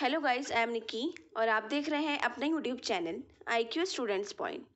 hello guys I am Nikki और आप देख रहे हैं अपना YouTube channel I Q students point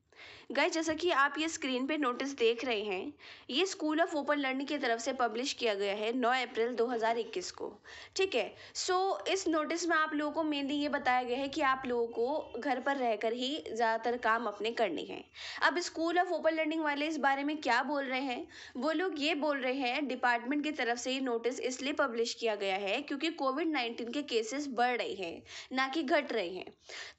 गए जैसा कि आप ये स्क्रीन पे नोटिस देख रहे हैं ये स्कूल ऑफ ओपन लर्निंग की तरफ से पब्लिश किया गया है 9 अप्रैल 2021 को ठीक है सो so, इस नोटिस में आप लोगों को मेनली ये बताया गया है कि आप लोगों को घर पर रहकर ही ज़्यादातर काम अपने करने हैं अब स्कूल ऑफ ओपन लर्निंग वाले इस बारे में क्या बोल रहे हैं वो लोग ये बोल रहे हैं डिपार्टमेंट की तरफ से ये नोटिस इसलिए पब्लिश किया गया है क्योंकि कोविड नाइन्टीन के केसेस बढ़ रहे हैं ना कि घट रहे हैं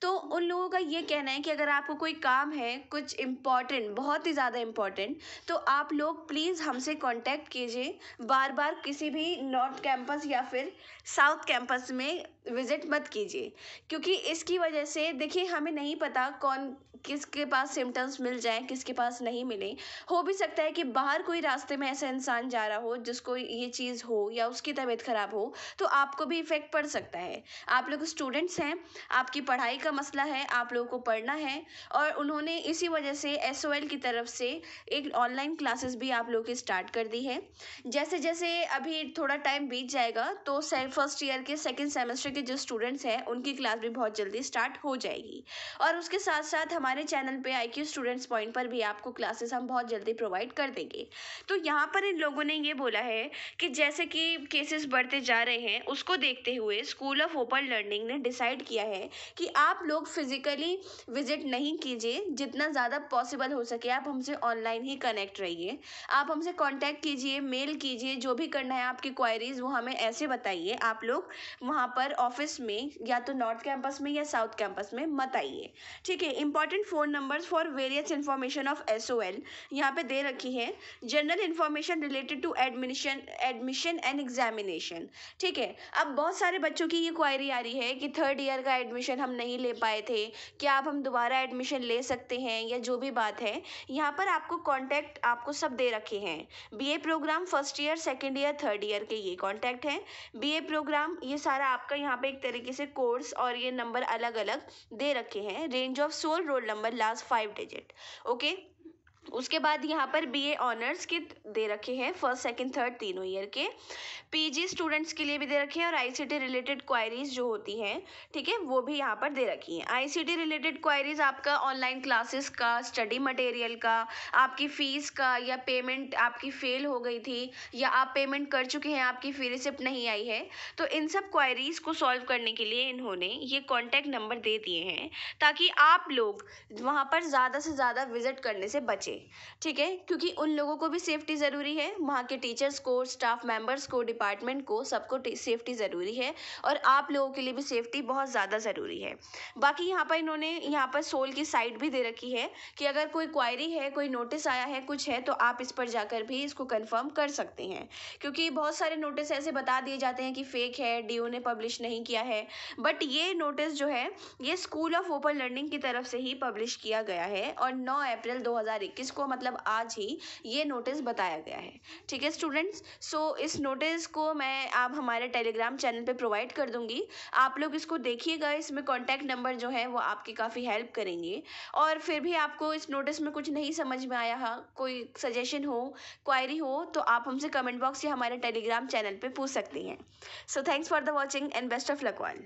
तो उन लोगों का ये कहना है कि अगर आपको कोई काम है कुछ इम्पॉर्टेंट बहुत ही ज़्यादा इम्पॉर्टेंट तो आप लोग प्लीज़ हमसे कांटेक्ट कीजिए बार बार किसी भी नॉर्थ कैंपस या फिर साउथ कैंपस में विज़िट मत कीजिए क्योंकि इसकी वजह से देखिए हमें नहीं पता कौन किसके पास सिम्टम्स मिल जाए किसके पास नहीं मिले हो भी सकता है कि बाहर कोई रास्ते में ऐसा इंसान जा रहा हो जिसको ये चीज़ हो या उसकी तबीयत ख़राब हो तो आपको भी इफ़ेक्ट पड़ सकता है आप लोग स्टूडेंट्स हैं आपकी पढ़ाई का मसला है आप लोगों को पढ़ना है और उन्होंने इसी वजह वजह से एस की तरफ से एक ऑनलाइन क्लासेस भी आप लोग की स्टार्ट कर दी है जैसे जैसे अभी थोड़ा टाइम बीत जाएगा तो फर्स्ट ईयर के सेकेंड सेमेस्टर के जो स्टूडेंट्स हैं उनकी क्लास भी बहुत जल्दी स्टार्ट हो जाएगी और उसके साथ साथ हमारे चैनल पर आई स्टूडेंट्स पॉइंट पर भी आपको क्लासेस हम बहुत जल्दी प्रोवाइड कर देंगे तो यहाँ पर इन लोगों ने ये बोला है कि जैसे कि केसेस बढ़ते जा रहे हैं उसको देखते हुए स्कूल ऑफ ओपन लर्निंग ने डिसाइड किया है कि आप लोग फिजिकली विजिट नहीं कीजिए जितना ज़्यादा ज़्यादा पॉसिबल हो सके आप हमसे ऑनलाइन ही कनेक्ट रहिए आप हमसे कांटेक्ट कीजिए मेल कीजिए जो भी करना है आपकी क्वायरीज़ वो हमें ऐसे बताइए आप लोग वहाँ पर ऑफिस में या तो नॉर्थ कैंपस में या साउथ कैंपस में मत आइए ठीक है important phone numbers for various information of S O L यहाँ पर दे रखी है general information related to admission admission and examination ठीक है अब बहुत सारे बच्चों की ये क्वायरी आ रही है कि थर्ड ईयर का एडमिशन हम नहीं ले पाए थे क्या आप हम दोबारा एडमिशन ले सकते हैं या जो भी बात है यहाँ पर आपको कॉन्टैक्ट आपको सब दे रखे हैं BA program first year second year third year के ये कॉन्टैक्ट हैं बीए प्रोग्राम ये सारा आपका यहाँ पे एक तरीके से कोर्स और ये नंबर अलग अलग दे रखे हैं range of SOL roll number last five digit okay उसके बाद यहाँ पर बीए ऑनर्स के दे रखे हैं फर्स्ट सेकंड थर्ड तीनों ईयर के पीजी स्टूडेंट्स के लिए भी दे रखे हैं और आईसीटी रिलेटेड क्वायरीज जो होती हैं ठीक है वो भी यहाँ पर दे रखी हैं आईसीटी रिलेटेड क्वायरीज आपका ऑनलाइन क्लासेस का स्टडी मटेरियल का आपकी फ़ीस का या पेमेंट आपकी फेल हो गई थी या आप पेमेंट कर चुके हैं आपकी फी रिसिप्ट नहीं आई है तो इन सब क्वायरीज़ को सॉल्व करने के लिए इन्होंने ये कॉन्टैक्ट नंबर दे दिए हैं ताकि आप लोग वहाँ पर ज़्यादा से ज़्यादा विजिट करने से बचें के ठीक है क्योंकि उन लोगों को भी सेफ्टी ज़रूरी है वहाँ के टीचर्स को स्टाफ मेंबर्स को डिपार्टमेंट को सबको सेफ्टी ज़रूरी है और आप लोगों के लिए भी सेफ्टी बहुत ज़्यादा ज़रूरी है बाकी यहाँ पर इन्होंने यहाँ पर सोल की साइट भी दे रखी है कि अगर कोई क्वायरी है कोई नोटिस आया है कुछ है तो आप इस पर जाकर भी इसको कन्फर्म कर सकते हैं क्योंकि बहुत सारे नोटिस ऐसे बता दिए जाते हैं कि फेक है डी ने पब्लिश नहीं किया है बट ये नोटिस जो है ये स्कूल ऑफ ओपन लर्निंग की तरफ से ही पब्लिश किया गया है और नौ अप्रैल दो को मतलब आज ही ये नोटिस बताया गया है ठीक है स्टूडेंट्स सो इस नोटिस को मैं आप हमारे टेलीग्राम चैनल पे प्रोवाइड कर दूंगी आप लोग इसको देखिएगा इसमें कॉन्टैक्ट नंबर जो है वो आपकी काफ़ी हेल्प करेंगे और फिर भी आपको इस नोटिस में कुछ नहीं समझ में आया है हाँ, कोई सजेशन हो क्वायरी हो तो आप हमसे कमेंट बॉक्स या हमारे टेलीग्राम चैनल पर पूछ सकती हैं so thanks for the watching and best of लकवाल